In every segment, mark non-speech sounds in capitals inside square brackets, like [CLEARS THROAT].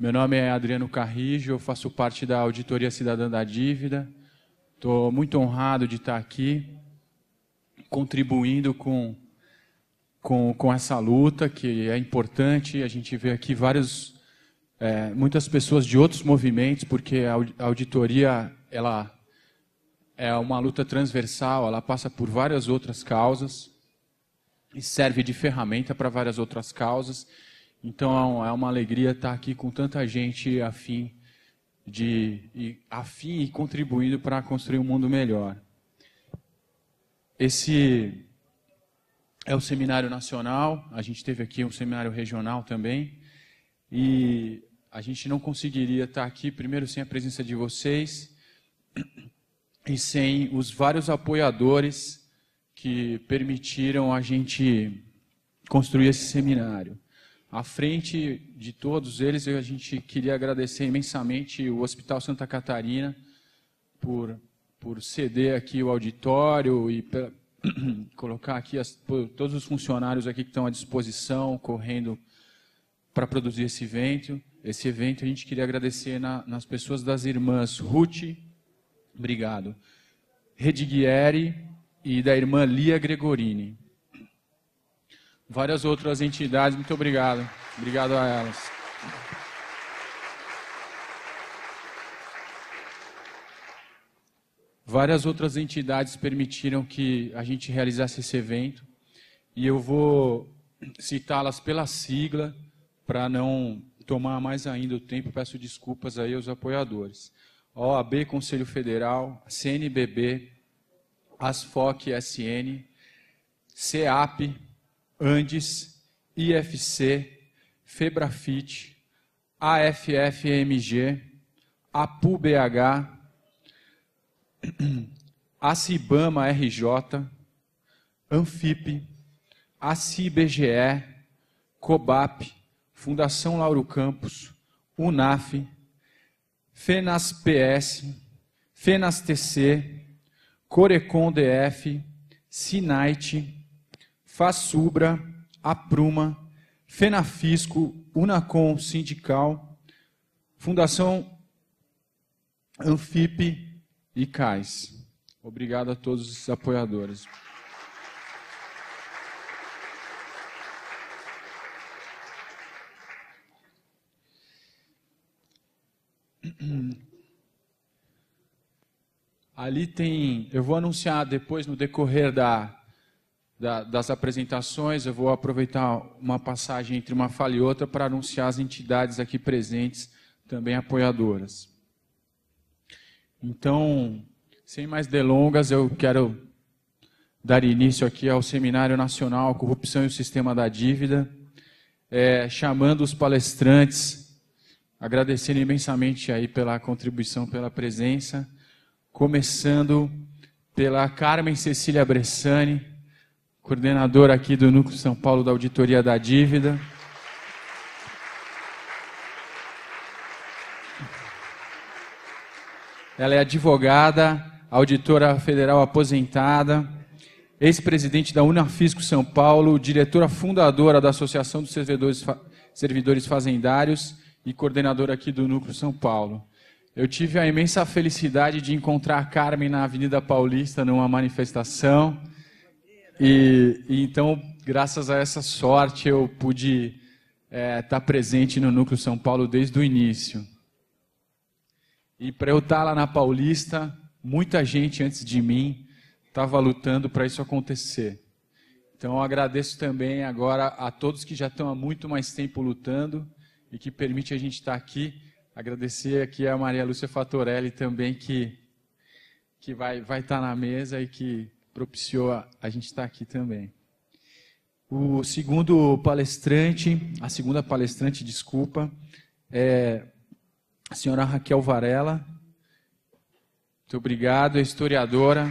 Meu nome é Adriano Carrijo, eu faço parte da Auditoria Cidadã da Dívida. Estou muito honrado de estar aqui, contribuindo com, com, com essa luta que é importante. A gente vê aqui vários, é, muitas pessoas de outros movimentos, porque a auditoria ela é uma luta transversal, ela passa por várias outras causas e serve de ferramenta para várias outras causas. Então é, é uma alegria estar aqui com tanta gente afim de e, afim e contribuindo para construir um mundo melhor. Esse é o seminário nacional. A gente teve aqui um seminário regional também e a gente não conseguiria estar aqui primeiro sem a presença de vocês e sem os vários apoiadores que permitiram a gente construir esse seminário. À frente de todos eles, a gente queria agradecer imensamente o Hospital Santa Catarina por, por ceder aqui o auditório e pra, [CLEARS THROAT] colocar aqui as, todos os funcionários aqui que estão à disposição, correndo para produzir esse evento. Esse evento a gente queria agradecer na, nas pessoas das irmãs Ruth, obrigado, Redigieri e da irmã Lia Gregorini várias outras entidades. Muito obrigado. Obrigado a elas. Várias outras entidades permitiram que a gente realizasse esse evento e eu vou citá-las pela sigla para não tomar mais ainda o tempo. Peço desculpas aí aos apoiadores. OAB Conselho Federal, CNBB, ASFOC SN, CEAP, Andes, IFC, Febrafit, AFFMG, APUBH, ACIBAMA [CLEARS THROAT] RJ, Anfip, ACIBGE, COBAP, Fundação Lauro Campos, UNAF, FENASPS, FENASTC, CORECON DF, Sinaite. Fasubra, Apruma, Fenafisco, Unacom Sindical, Fundação Anfip e CAIS. Obrigado a todos os apoiadores. Ali tem, eu vou anunciar depois no decorrer da da, das apresentações, eu vou aproveitar uma passagem entre uma fala e outra para anunciar as entidades aqui presentes, também apoiadoras. Então, sem mais delongas, eu quero dar início aqui ao Seminário Nacional Corrupção e o Sistema da Dívida, é, chamando os palestrantes, agradecendo imensamente aí pela contribuição, pela presença, começando pela Carmen Cecília Bressani, coordenador aqui do Núcleo São Paulo da Auditoria da Dívida. Ela é advogada, auditora federal aposentada, ex-presidente da Unafisco São Paulo, diretora fundadora da Associação dos Servidores, Servidores Fazendários e coordenadora aqui do Núcleo São Paulo. Eu tive a imensa felicidade de encontrar a Carmen na Avenida Paulista numa manifestação. E, e então, graças a essa sorte, eu pude estar é, tá presente no Núcleo São Paulo desde o início. E para eu estar tá lá na Paulista, muita gente antes de mim estava lutando para isso acontecer. Então eu agradeço também agora a todos que já estão há muito mais tempo lutando e que permite a gente estar tá aqui. Agradecer aqui a Maria Lúcia Fatorelli também que que vai vai estar tá na mesa e que propiciou a, a gente estar aqui também. O segundo palestrante, a segunda palestrante, desculpa, é a senhora Raquel Varela. Muito obrigado, é historiadora.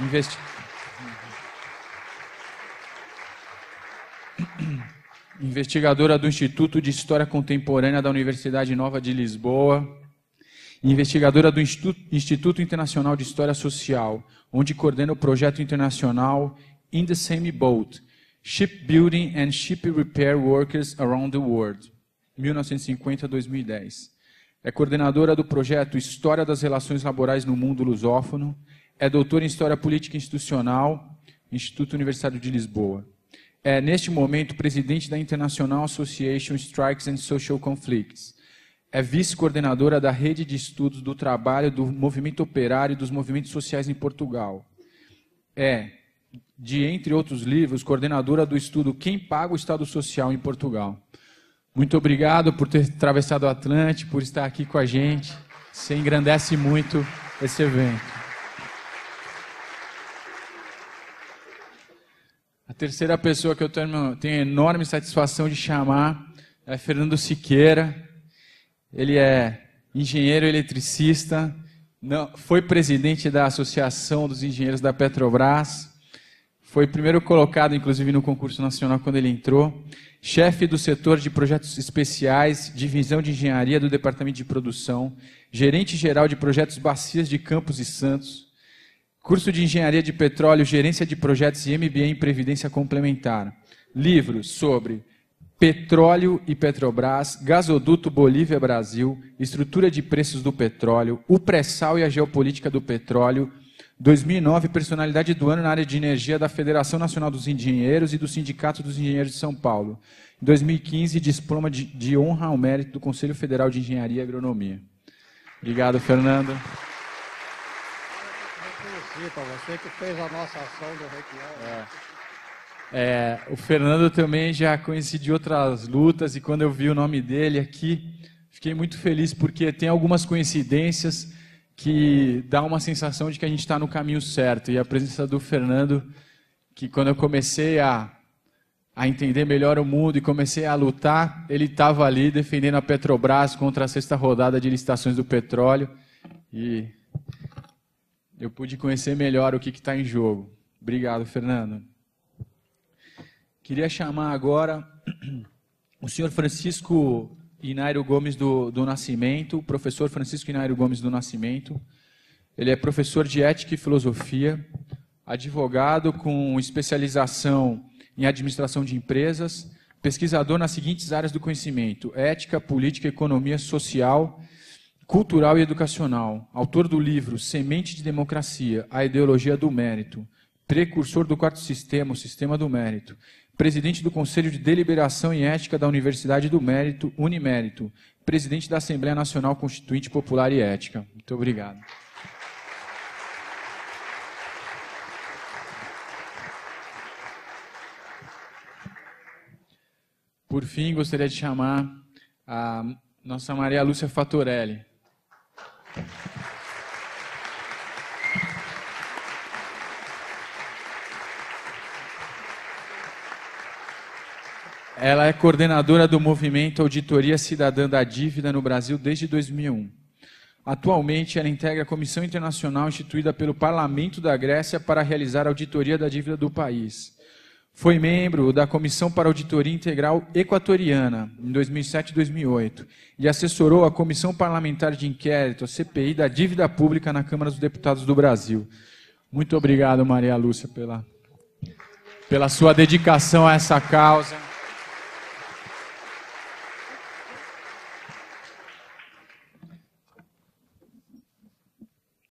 Investi... [CLEARS THROAT] Investigadora do Instituto de História Contemporânea da Universidade Nova de Lisboa investigadora do Instituto Internacional de História Social, onde coordena o projeto internacional In the Same Boat, Shipbuilding and Ship Repair Workers Around the World, 1950-2010. É coordenadora do projeto História das Relações Laborais no Mundo Lusófono, é doutora em História Política Institucional, Instituto Universitário de Lisboa. É, neste momento, presidente da International Association Strikes and Social Conflicts, é vice-coordenadora da Rede de Estudos do Trabalho do Movimento Operário e dos Movimentos Sociais em Portugal. É, de entre outros livros, coordenadora do estudo Quem Paga o Estado Social em Portugal. Muito obrigado por ter atravessado o Atlântico, por estar aqui com a gente. Você engrandece muito esse evento. A terceira pessoa que eu tenho, tenho enorme satisfação de chamar é Fernando Siqueira ele é engenheiro eletricista, não, foi presidente da Associação dos Engenheiros da Petrobras, foi primeiro colocado, inclusive, no concurso nacional quando ele entrou, chefe do setor de projetos especiais, divisão de engenharia do Departamento de Produção, gerente geral de projetos Bacias de Campos e Santos, curso de engenharia de petróleo, gerência de projetos e MBA em Previdência Complementar. Livros sobre petróleo e Petrobras, gasoduto Bolívia-Brasil, estrutura de preços do petróleo, o pré-sal e a geopolítica do petróleo. 2009, personalidade do ano na área de energia da Federação Nacional dos Engenheiros e do Sindicato dos Engenheiros de São Paulo. 2015, diploma de, de honra ao mérito do Conselho Federal de Engenharia e Agronomia. Obrigado, Fernando. Para você que fez a nossa ação do Requião. Né? É. É, o Fernando também já conheci de outras lutas e quando eu vi o nome dele aqui, fiquei muito feliz porque tem algumas coincidências que dá uma sensação de que a gente está no caminho certo. E a presença do Fernando, que quando eu comecei a, a entender melhor o mundo e comecei a lutar, ele estava ali defendendo a Petrobras contra a sexta rodada de licitações do petróleo. E eu pude conhecer melhor o que está em jogo. Obrigado, Fernando. Queria chamar agora o senhor Francisco Inário Gomes do, do Nascimento, professor Francisco Inário Gomes do Nascimento. Ele é professor de ética e filosofia, advogado com especialização em administração de empresas, pesquisador nas seguintes áreas do conhecimento: ética, política, economia social, cultural e educacional. Autor do livro Semente de Democracia: A Ideologia do Mérito. Precursor do quarto sistema, o sistema do mérito presidente do Conselho de Deliberação e Ética da Universidade do Mérito, Unimérito, presidente da Assembleia Nacional Constituinte Popular e Ética. Muito obrigado. Por fim, gostaria de chamar a nossa Maria Lúcia Fatorelli. Ela é coordenadora do movimento Auditoria Cidadã da Dívida no Brasil desde 2001. Atualmente, ela integra a comissão internacional instituída pelo Parlamento da Grécia para realizar a auditoria da dívida do país. Foi membro da Comissão para Auditoria Integral Equatoriana, em 2007 e 2008, e assessorou a Comissão Parlamentar de Inquérito, a CPI, da Dívida Pública na Câmara dos Deputados do Brasil. Muito obrigado, Maria Lúcia, pela, pela sua dedicação a essa causa.